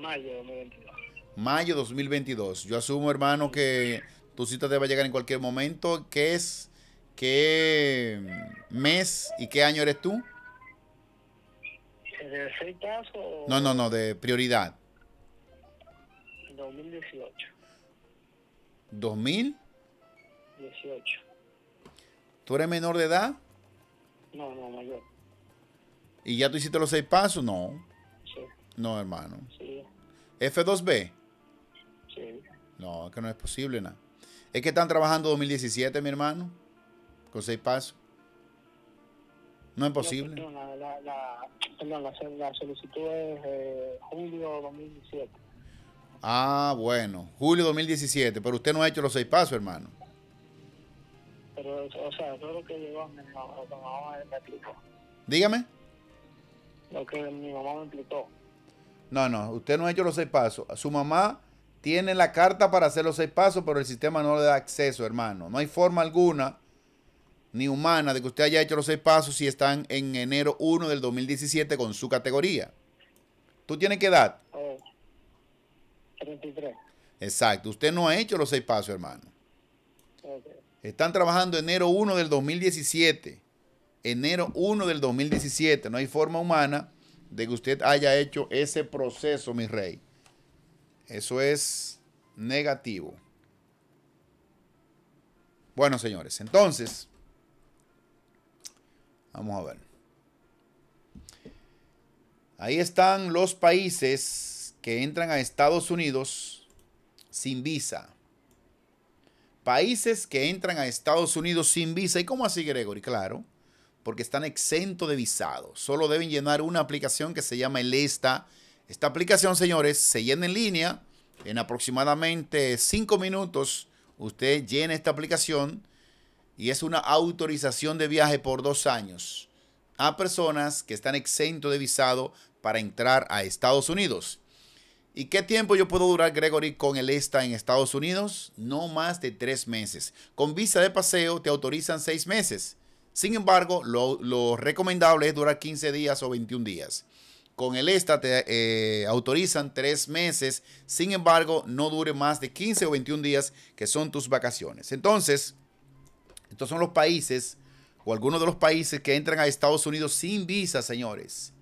mayo de 2022. Mayo 2022. Yo asumo, hermano, que tu cita te va a llegar en cualquier momento. ¿Qué es? ¿Qué mes y qué año eres tú? ¿De seis pasos? No, no, no, de prioridad. 2018. 2018. ¿Tú eres menor de edad? No, no, mayor. ¿Y ya tú hiciste los seis pasos? No. Sí. No, hermano. F2B. Sí. No, es que no es posible nada. Es que están trabajando 2017, mi hermano, con seis pasos. No es posible. No, la, solicitud es eh, julio 2017. Ah, bueno, julio 2017, pero usted no ha hecho los seis pasos, hermano. Pero, o sea, todo lo que llegó mi mamá, mi mamá me explicó. Dígame. Lo que mi mamá me explicó. No, no, usted no ha hecho los seis pasos. Su mamá tiene la carta para hacer los seis pasos, pero el sistema no le da acceso, hermano. No hay forma alguna, ni humana, de que usted haya hecho los seis pasos si están en enero 1 del 2017 con su categoría. ¿Tú tienes qué edad? 33. Eh, Exacto, usted no ha hecho los seis pasos, hermano. Están trabajando enero 1 del 2017. Enero 1 del 2017. No hay forma humana de que usted haya hecho ese proceso, mi rey. Eso es negativo. Bueno, señores, entonces, vamos a ver. Ahí están los países que entran a Estados Unidos sin visa. Países que entran a Estados Unidos sin visa. ¿Y cómo así, Gregory? Claro porque están exentos de visado. Solo deben llenar una aplicación que se llama el ESTA. Esta aplicación, señores, se llena en línea. En aproximadamente 5 minutos usted llena esta aplicación y es una autorización de viaje por dos años a personas que están exentos de visado para entrar a Estados Unidos. ¿Y qué tiempo yo puedo durar, Gregory, con el ESTA en Estados Unidos? No más de tres meses. Con visa de paseo te autorizan seis meses. Sin embargo, lo, recomendable es durar 15 días o 21 días. Con el ESTA te eh, autorizan 3 meses, sin embargo, no dure más de 15 o 21 días que son tus vacaciones. Entonces, estos son los países o algunos de los países que entran a Estados Unidos sin visa, señores.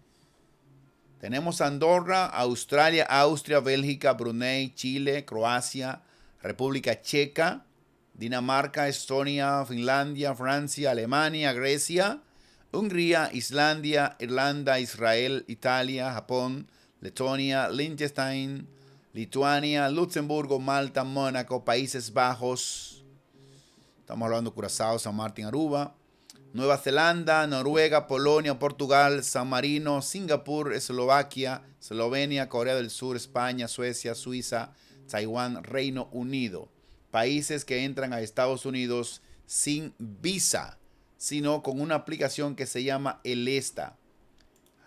Tenemos Andorra, Australia, Austria, Bélgica, Brunei, Chile, Croacia, República Checa, Dinamarca, Estonia, Finlandia, Francia, Alemania, Grecia, Hungría, Islandia, Irlanda, Israel, Italia, Japón, Letonia, Liechtenstein, Lituania, Luxemburgo, Malta, Mónaco, Países Bajos. Estamos hablando de Curazao, San Martín, Aruba. Nueva Zelanda, Noruega, Polonia, Portugal, San Marino, Singapur, Eslovaquia, Eslovenia, Corea del Sur, España, Suecia, Suiza, Taiwán, Reino Unido países que entran a Estados Unidos sin visa, sino con una aplicación que se llama El Esta.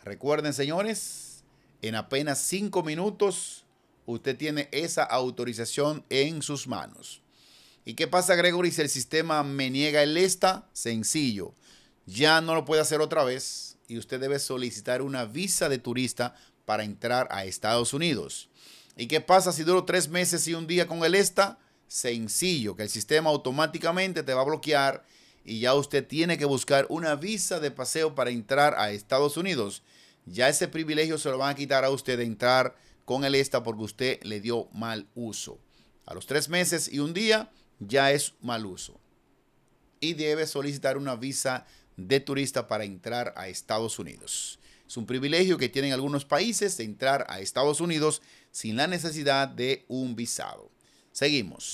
Recuerden, señores, en apenas cinco minutos usted tiene esa autorización en sus manos. ¿Y qué pasa, Gregory, si el sistema me niega el ESTA? Sencillo, ya no lo puede hacer otra vez y usted debe solicitar una visa de turista para entrar a Estados Unidos. ¿Y qué pasa si duro tres meses y un día con el ESTA? sencillo, que el sistema automáticamente te va a bloquear y ya usted tiene que buscar una visa de paseo para entrar a Estados Unidos. Ya ese privilegio se lo van a quitar a usted de entrar con el esta porque usted le dio mal uso. A los tres meses y un día ya es mal uso. Y debe solicitar una visa de turista para entrar a Estados Unidos. Es un privilegio que tienen algunos países de entrar a Estados Unidos sin la necesidad de un visado. Seguimos.